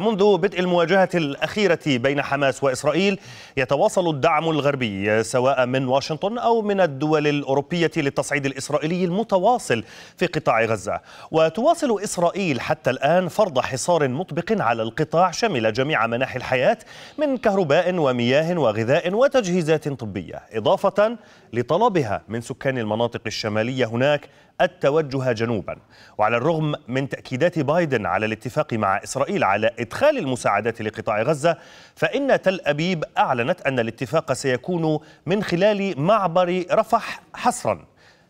منذ بدء المواجهة الأخيرة بين حماس وإسرائيل يتواصل الدعم الغربي سواء من واشنطن أو من الدول الأوروبية للتصعيد الإسرائيلي المتواصل في قطاع غزة وتواصل إسرائيل حتى الآن فرض حصار مطبق على القطاع شمل جميع مناحي الحياة من كهرباء ومياه وغذاء وتجهيزات طبية إضافة لطلبها من سكان المناطق الشمالية هناك التوجه جنوبا وعلى الرغم من تأكيدات بايدن على الاتفاق مع إسرائيل على إدخال المساعدات لقطاع غزة فإن تل أبيب أعلنت أن الاتفاق سيكون من خلال معبر رفح حصرا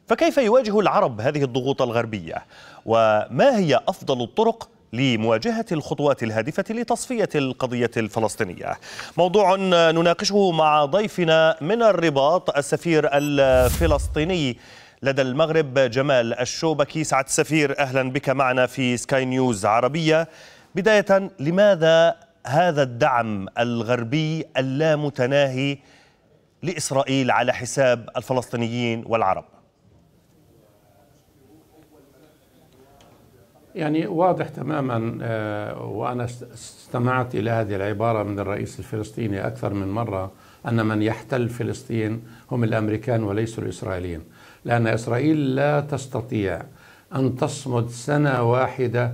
فكيف يواجه العرب هذه الضغوط الغربية وما هي أفضل الطرق لمواجهة الخطوات الهادفة لتصفية القضية الفلسطينية موضوع نناقشه مع ضيفنا من الرباط السفير الفلسطيني لدى المغرب جمال الشوبكي سعد السفير أهلا بك معنا في سكاي نيوز عربية بداية لماذا هذا الدعم الغربي اللامتناهي لإسرائيل على حساب الفلسطينيين والعرب يعني واضح تماما آه، وأنا استمعت إلى هذه العبارة من الرئيس الفلسطيني أكثر من مرة أن من يحتل فلسطين هم الأمريكان وليسوا الإسرائيليين لأن إسرائيل لا تستطيع أن تصمد سنة واحدة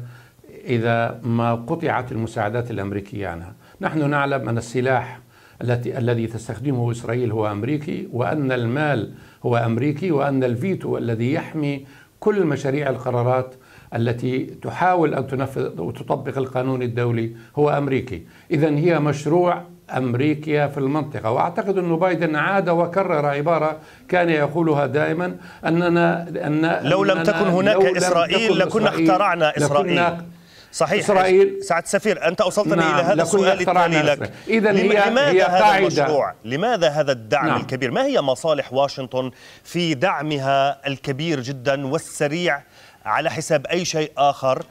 إذا ما قطعت المساعدات الأمريكية عنها نحن نعلم أن السلاح التي الذي تستخدمه إسرائيل هو أمريكي وأن المال هو أمريكي وأن الفيتو الذي يحمي كل مشاريع القرارات التي تحاول أن تنفذ وتطبق القانون الدولي هو أمريكي إذا هي مشروع أمريكا في المنطقة وأعتقد أن بايدن عاد وكرر عبارة كان يقولها دائما أننا أن لو لم تكن هناك إسرائيل لكنا اخترعنا إسرائيل لكنا صحيح إسرائيل سعد سفير أنت أوصلتني نعم إلى هذا السؤال التالي لك إذا هي لماذا هي هذا قاعدة. المشروع لماذا هذا الدعم نعم. الكبير ما هي مصالح واشنطن في دعمها الكبير جدا والسريع على حساب أي شيء آخر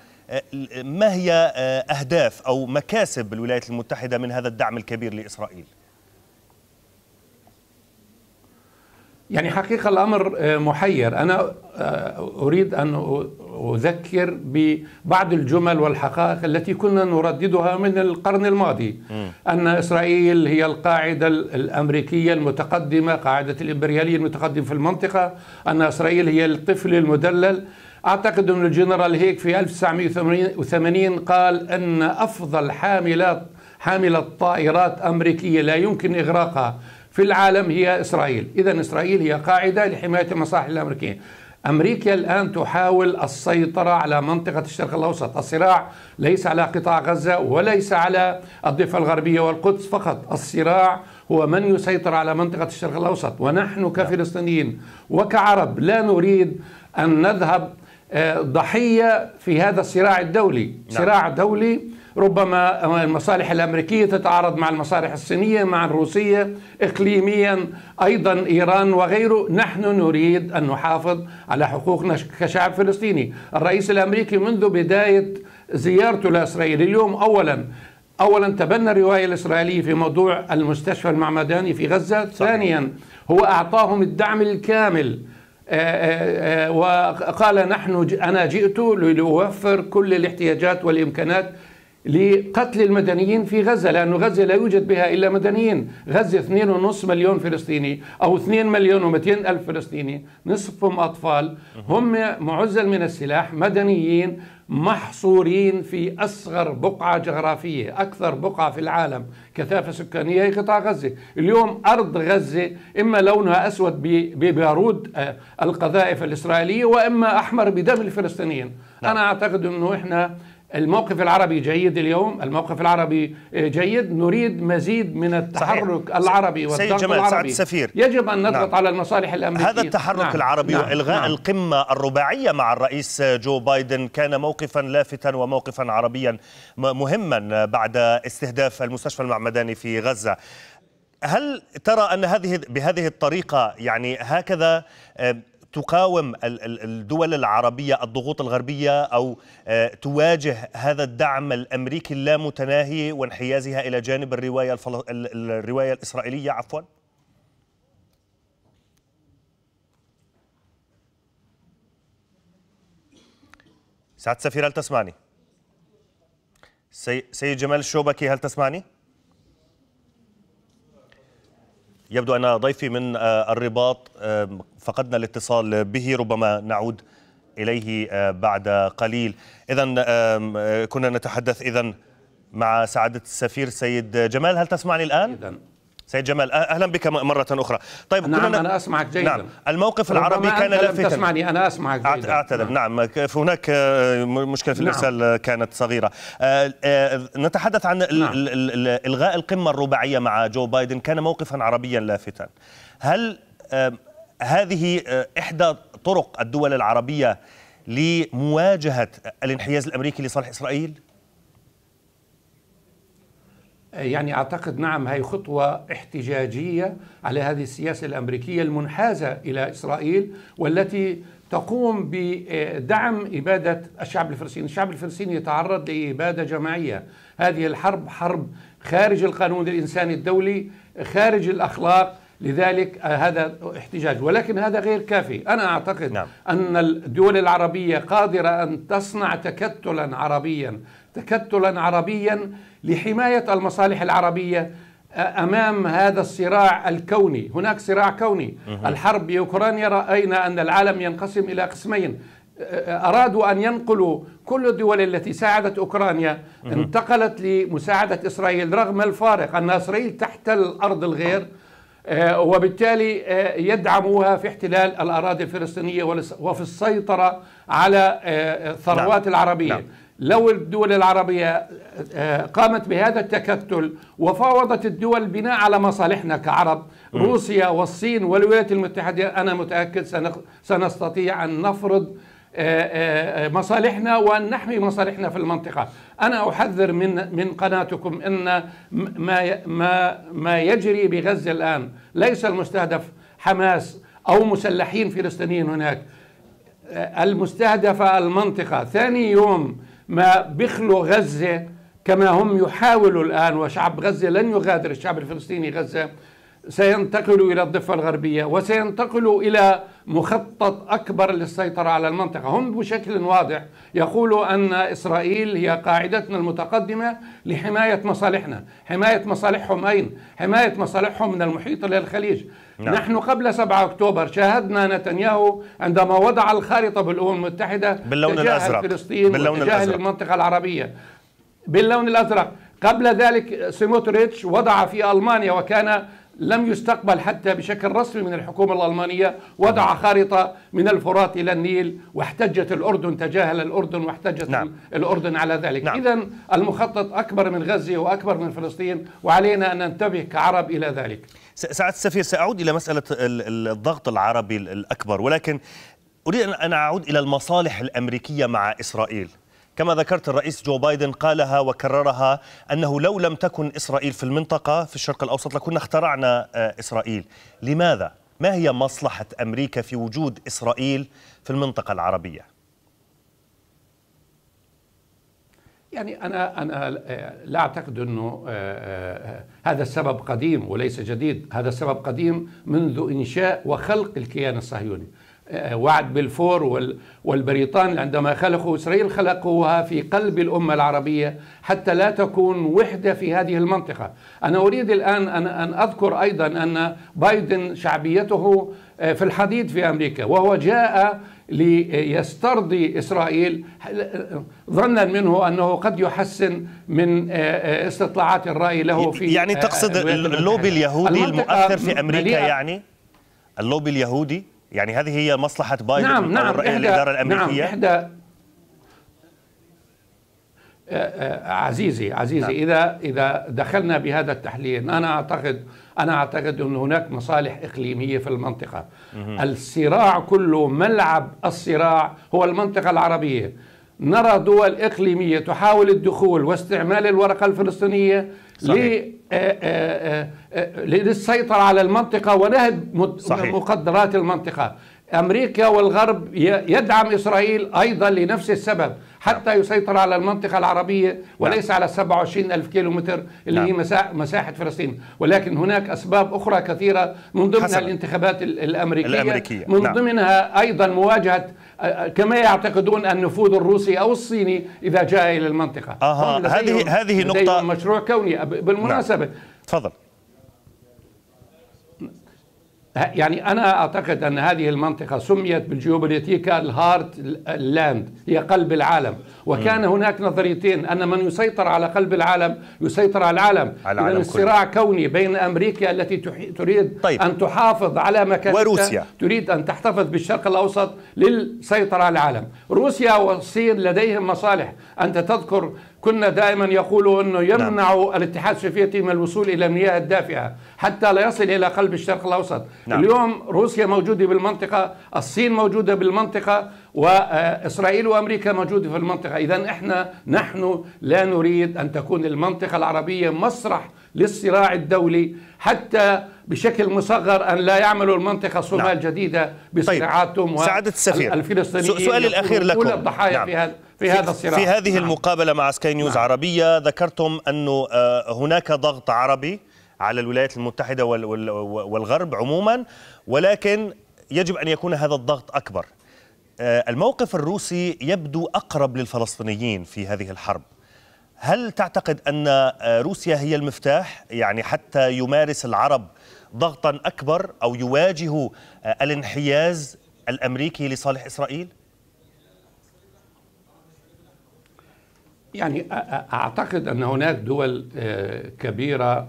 ما هي آه، أهداف أو مكاسب الولايات المتحدة من هذا الدعم الكبير لإسرائيل؟ يعني حقيقة الأمر آه، محير أنا آه، أريد أن أذكر ببعض الجمل والحقائق التي كنا نرددها من القرن الماضي م. أن إسرائيل هي القاعدة الأمريكية المتقدمة قاعدة الإمبريالية المتقدمة في المنطقة أن إسرائيل هي الطفل المدلل أعتقد أن الجنرال هيك في 1980 قال أن أفضل حاملات حاملة طائرات أمريكية لا يمكن إغراقها في العالم هي إسرائيل إذا إسرائيل هي قاعدة لحماية المصالح الأمريكية أمريكا الآن تحاول السيطرة على منطقة الشرق الأوسط الصراع ليس على قطاع غزة وليس على الضفة الغربية والقدس فقط الصراع هو من يسيطر على منطقة الشرق الأوسط ونحن كفلسطينيين وكعرب لا نريد أن نذهب آه، ضحية في هذا الصراع الدولي نعم. صراع دولي ربما المصالح الأمريكية تتعارض مع المصالح الصينية مع الروسية إقليميا أيضا إيران وغيره نحن نريد أن نحافظ على حقوقنا كشعب فلسطيني الرئيس الأمريكي منذ بداية زيارته لإسرائيل اليوم أولا اولا تبنى الروايه الاسرائيليه في موضوع المستشفى المعمداني في غزه، صحيح. ثانيا هو اعطاهم الدعم الكامل آه، آه، آه، وقال نحن انا جئت لأوفر كل الاحتياجات والامكانات لقتل المدنيين في غزة لأن غزة لا يوجد بها إلا مدنيين غزة 2.5 مليون فلسطيني أو 2 مليون و ألف فلسطيني نصفهم أطفال هم معزل من السلاح مدنيين محصورين في أصغر بقعة جغرافية أكثر بقعة في العالم كثافة سكانية هي قطاع غزة اليوم أرض غزة إما لونها أسود ببارود آه، القذائف الإسرائيلية وإما أحمر بدم الفلسطينيين نعم. أنا أعتقد أنه إحنا الموقف العربي جيد اليوم الموقف العربي آه، جيد نريد مزيد من التحرك صحيح. العربي والضغط العربي سعد السفير يجب أن نضغط نعم. على المصالح الأمريكية هذا التحرك نعم. العربي نعم. وإلغاء نعم. القمة الرباعية مع الرئيس جو بايدن كان موقفا لافتا وموقفا عربيا مهما بعد استهداف المستشفى المعمداني في غزة هل ترى أن هذه بهذه الطريقة يعني هكذا آه، تقاوم الدول العربية الضغوط الغربية أو آه، تواجه هذا الدعم الأمريكي اللامتناهي وانحيازها إلى جانب الرواية, الفل... الرواية الإسرائيلية عفوا؟ سعد سفير هل تسمعني؟ سي... سيد جمال الشوبكي هل تسمعني؟ يبدو أن ضيفي من آه، الرباط فقدنا الاتصال به ربما نعود إليه آه، بعد قليل إذا آه، كنا نتحدث إذا مع سعادة السفير سيد جمال هل تسمعني الآن؟ إذن. سيد جمال اهلا بك مره اخرى طيب نعم كنا... انا اسمعك جيدا نعم الموقف العربي كان لافتا تسمعني انا اسمعك جيدا اعتذر نعم. نعم هناك آه، مشكله في نعم. الارسال نعم. كانت صغيره آه، آه، نتحدث عن نعم. الغاء القمه الرباعيه مع جو بايدن كان موقفا عربيا لافتا هل هذه احدى طرق الدول العربيه لمواجهه الانحياز الامريكي لصالح اسرائيل يعني اعتقد نعم هي خطوه احتجاجيه على هذه السياسه الامريكيه المنحازه الى اسرائيل والتي تقوم بدعم إبادة الشعب الفلسطيني الشعب الفلسطيني يتعرض لإبادة جماعية هذه الحرب حرب خارج القانون الإنساني الدولي خارج الأخلاق لذلك آه، هذا احتجاج ولكن هذا غير كافي أنا أعتقد نعم. أن الدول العربية قادرة أن تصنع تكتلا عربيا تكتلا عربيا لحماية المصالح العربية آه، امام هذا الصراع الكوني، هناك صراع كوني، الحرب باوكرانيا راينا ان العالم ينقسم الى قسمين، آه، ارادوا ان ينقلوا كل الدول التي ساعدت اوكرانيا انتقلت لمساعده اسرائيل رغم الفارق ان اسرائيل تحتل ارض الغير آه، وبالتالي آه، يدعموها في احتلال الأراضي الفلسطينية وفي السيطرة على الثروات آه، نعم. العربية نعم. لو الدول العربية قامت بهذا التكتل وفاوضت الدول بناء على مصالحنا كعرب روسيا والصين والولايات المتحدة أنا متأكد سنستطيع أن نفرض آه، آه، آه، مصالحنا وأن نحمي مصالحنا في المنطقة أنا أحذر من من قناتكم أن ما ما ما يجري بغزة الآن ليس المستهدف حماس أو مسلحين فلسطينيين هناك المستهدفة المنطقة ثاني يوم ما بخلوا غزة كما هم يحاولوا الآن وشعب غزة لن يغادر الشعب الفلسطيني غزة سينتقلوا إلى الضفة الغربية وسينتقلوا إلى مخطط أكبر للسيطرة على المنطقة هم بشكل واضح يقولوا أن إسرائيل هي قاعدتنا المتقدمة لحماية مصالحنا حماية مصالحهم أين؟ حماية مصالحهم من المحيط إلى الخليج نعم. نحن قبل 7 أكتوبر شاهدنا نتنياهو عندما وضع الخارطة بالأمم المتحدة باللون الأزرق فلسطين باللون الأزرق المنطقة العربية باللون الأزرق قبل ذلك سيموتريتش وضع في ألمانيا وكان لم يستقبل حتى بشكل رسمي من الحكومة الألمانية وضع نعم. خارطة من الفرات إلى النيل واحتجت الأردن تجاهل الأردن واحتجت نعم. الأردن على ذلك نعم. إذا المخطط أكبر من غزة وأكبر من فلسطين وعلينا أن ننتبه كعرب إلى ذلك سعد السفير سأعود إلى مسألة الضغط العربي الأكبر ولكن أريد أن أعود إلى المصالح الأمريكية مع إسرائيل كما ذكرت الرئيس جو بايدن قالها وكررها أنه لو لم تكن إسرائيل في المنطقة في الشرق الأوسط لكنا اخترعنا آه، إسرائيل لماذا؟ ما هي مصلحة أمريكا في وجود إسرائيل في المنطقة العربية؟ يعني أنا أنا آه، لا أعتقد أنه آه، هذا السبب قديم وليس جديد، هذا السبب قديم منذ إنشاء وخلق الكيان الصهيوني، آه، وعد بالفور والبريطان عندما خلقوا إسرائيل خلقوها في قلب الأمة العربية حتى لا تكون وحدة في هذه المنطقة أنا أريد الآن أن أذكر أيضا أن بايدن شعبيته آه، في الحضيض في أمريكا وهو جاء ليسترضي إسرائيل ظنا منه أنه قد يحسن من آه، استطلاعات الرأي له يعني في يعني تقصد اللوبي اليهودي المؤثر في أمريكا يعني اللوبي اليهودي يعني هذه هي مصلحة بايدن نعم نعم إحدى الإدارة نعم، الأمريكية نعم إحدى آه، آه، عزيزي عزيزي نعم. إذا إذا دخلنا بهذا التحليل أنا أعتقد أنا أعتقد أن هناك مصالح إقليمية في المنطقة مه. الصراع كله ملعب الصراع هو المنطقة العربية نرى دول إقليمية تحاول الدخول واستعمال الورقة الفلسطينية صحيح. آه، آه، آه، للسيطرة على المنطقة ونهب مقدرات المنطقة أمريكا والغرب يدعم إسرائيل أيضا لنفس السبب حتى نعم. يسيطر على المنطقة العربية نعم. وليس نعم. على 27 ألف كيلومتر اللي نعم. هي مساحة فلسطين ولكن هناك أسباب أخرى كثيرة من ضمنها حسن. الانتخابات الأمريكية, الأمريكية. من نعم. ضمنها أيضا مواجهة كما يعتقدون النفوذ الروسي أو الصيني إذا جاء إلى المنطقة أه. هذه هذه نقطة مشروع كوني بالمناسبة نعم. تفضل يعني أنا أعتقد أن هذه المنطقة سميت بالجيوبوليتيكا الهارت لاند هي قلب العالم وكان م. هناك نظريتين أن من يسيطر على قلب العالم يسيطر على العالم على العالم صراع كوني بين أمريكا التي تريد طيب. أن تحافظ على مكانتها وروسيا تريد أن تحتفظ بالشرق الأوسط للسيطرة على العالم روسيا والصين لديهم مصالح أنت تذكر كنا دائما يقولوا أنه نعم. يمنع نعم. الاتحاد السوفيتي من الوصول إلى المياه الدافئة حتى لا يصل إلى قلب الشرق الأوسط نعم. اليوم روسيا موجودة بالمنطقة الصين موجودة بالمنطقة وإسرائيل وأمريكا موجودة في المنطقة إذا إحنا نحن لا نريد أن تكون المنطقة العربية مسرح للصراع الدولي حتى بشكل مصغر ان لا يعملوا المنطقه الصومال نعم. الجديده بصراعاتهم طيب. سعاده السفير الفلسطينيين سؤالي الاخير لكم اولى الضحايا نعم. في هذا في هذا الصراع في هذه نعم. المقابله مع سكاي نيوز نعم. عربيه ذكرتم انه آه، هناك ضغط عربي على الولايات المتحده والغرب عموما ولكن يجب ان يكون هذا الضغط اكبر آه، الموقف الروسي يبدو اقرب للفلسطينيين في هذه الحرب هل تعتقد أن آه، روسيا هي المفتاح يعني حتى يمارس العرب ضغطا أكبر أو يواجه آه، الانحياز الأمريكي لصالح إسرائيل؟ يعني أعتقد أن هناك دول آه، كبيرة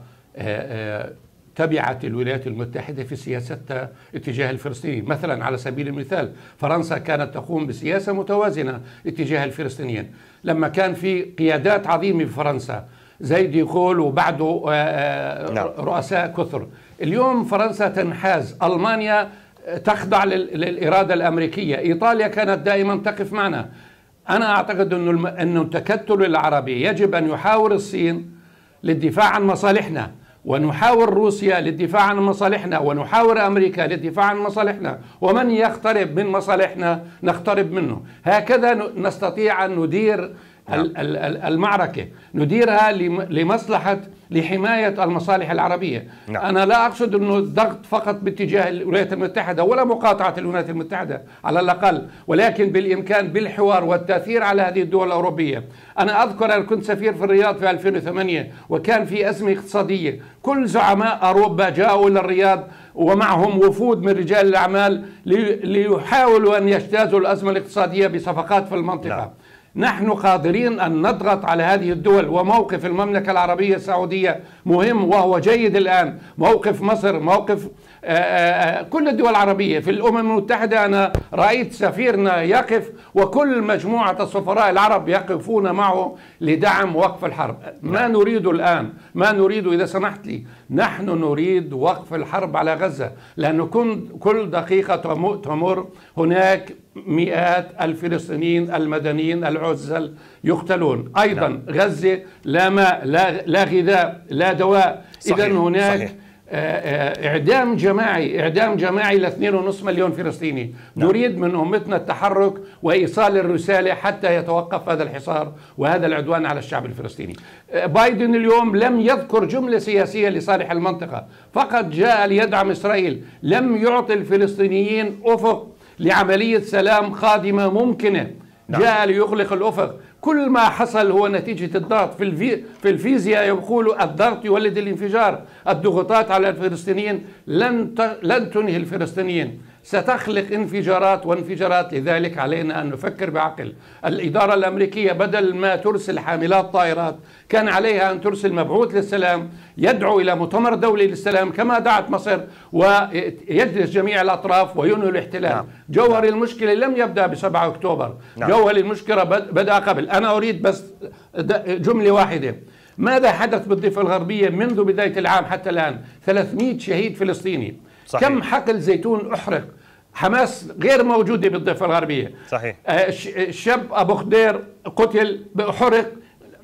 تبعت الولايات المتحدة في سياستها اتجاه الفلسطينيين مثلا على سبيل المثال فرنسا كانت تقوم بسياسة متوازنة اتجاه الفلسطينيين لما كان في قيادات عظيمة في فرنسا زي ديغول وبعده آه، آه، نعم. رؤساء كثر اليوم فرنسا تنحاز ألمانيا آه، تخضع للإرادة الأمريكية إيطاليا كانت دائما تقف معنا أنا أعتقد أنه التكتل العربي يجب أن يحاور الصين للدفاع عن مصالحنا ونحاور روسيا للدفاع عن مصالحنا ونحاور امريكا للدفاع عن مصالحنا ومن يقترب من مصالحنا نقترب منه هكذا نستطيع ان ندير نعم. المعركة نديرها لمصلحة لحماية المصالح العربية نعم. أنا لا أقصد أنه الضغط فقط باتجاه الولايات المتحدة ولا مقاطعة الولايات المتحدة على الأقل ولكن بالإمكان بالحوار والتأثير على هذه الدول الأوروبية أنا أذكر أن كنت سفير في الرياض في 2008 وكان في أزمة اقتصادية كل زعماء أوروبا جاءوا إلى الرياض ومعهم وفود من رجال الأعمال ليحاولوا أن يجتازوا الأزمة الاقتصادية بصفقات في المنطقة نعم. نحن قادرين أن نضغط على هذه الدول وموقف المملكة العربية السعودية مهم وهو جيد الآن موقف مصر موقف آه، آه، آه، كل الدول العربية في الأمم المتحدة أنا رأيت سفيرنا يقف وكل مجموعة السفراء العرب يقفون معه لدعم وقف الحرب ما نعم. نريده الآن ما نريده إذا سمحت لي نحن نريد وقف الحرب على غزة لأن كل دقيقة تمر هناك مئات الفلسطينيين المدنيين العزل يقتلون أيضا نعم. غزة لا ماء لا, غذاء لا دواء إذا هناك صحيح. آه، آه، اعدام جماعي اعدام جماعي ل 2.5 مليون فلسطيني نعم. نريد من امتنا التحرك وايصال الرساله حتى يتوقف هذا الحصار وهذا العدوان على الشعب الفلسطيني آه، بايدن اليوم لم يذكر جمله سياسيه لصالح المنطقه فقط جاء ليدعم اسرائيل لم يعطي الفلسطينيين افق لعمليه سلام خادمه ممكنه نعم. جاء ليغلق الافق كل ما حصل هو نتيجة الضغط في, الفي في الفيزياء يقولوا الضغط يولد الانفجار الضغوطات على الفلسطينيين لن, لن تنهي الفلسطينيين ستخلق انفجارات وانفجارات لذلك علينا أن نفكر بعقل الإدارة الأمريكية بدل ما ترسل حاملات طائرات كان عليها أن ترسل مبعوث للسلام يدعو إلى مؤتمر دولي للسلام كما دعت مصر ويجلس جميع الأطراف وينهي الاحتلال نعم. جوهر المشكلة لم يبدأ ب 7 أكتوبر نعم. جوهر المشكلة بدأ قبل أنا أريد بس جملة واحدة ماذا حدث بالضفة الغربية منذ بداية العام حتى الآن 300 شهيد فلسطيني صحيح. كم حقل زيتون أحرق حماس غير موجودة بالضفة الغربية صحيح الشاب آه، أبو خدير قتل حرق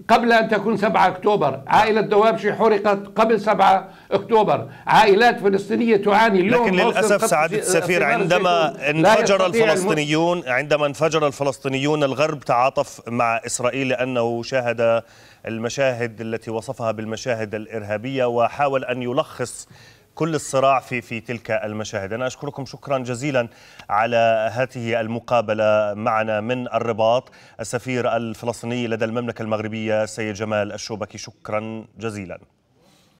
قبل أن تكون 7 أكتوبر عائلة دوابشي حرقت قبل 7 أكتوبر عائلات فلسطينية تعاني اليوم لكن للأسف سعادة السفير عندما انفجر الفلسطينيون عندما انفجر الفلسطينيون الغرب تعاطف مع إسرائيل لأنه شاهد المشاهد التي وصفها بالمشاهد الإرهابية وحاول أن يلخص كل الصراع في في تلك المشاهد أنا أشكركم شكرا جزيلا على هذه المقابلة معنا من الرباط السفير الفلسطيني لدى المملكة المغربية سيد جمال الشوبكي شكرا جزيلا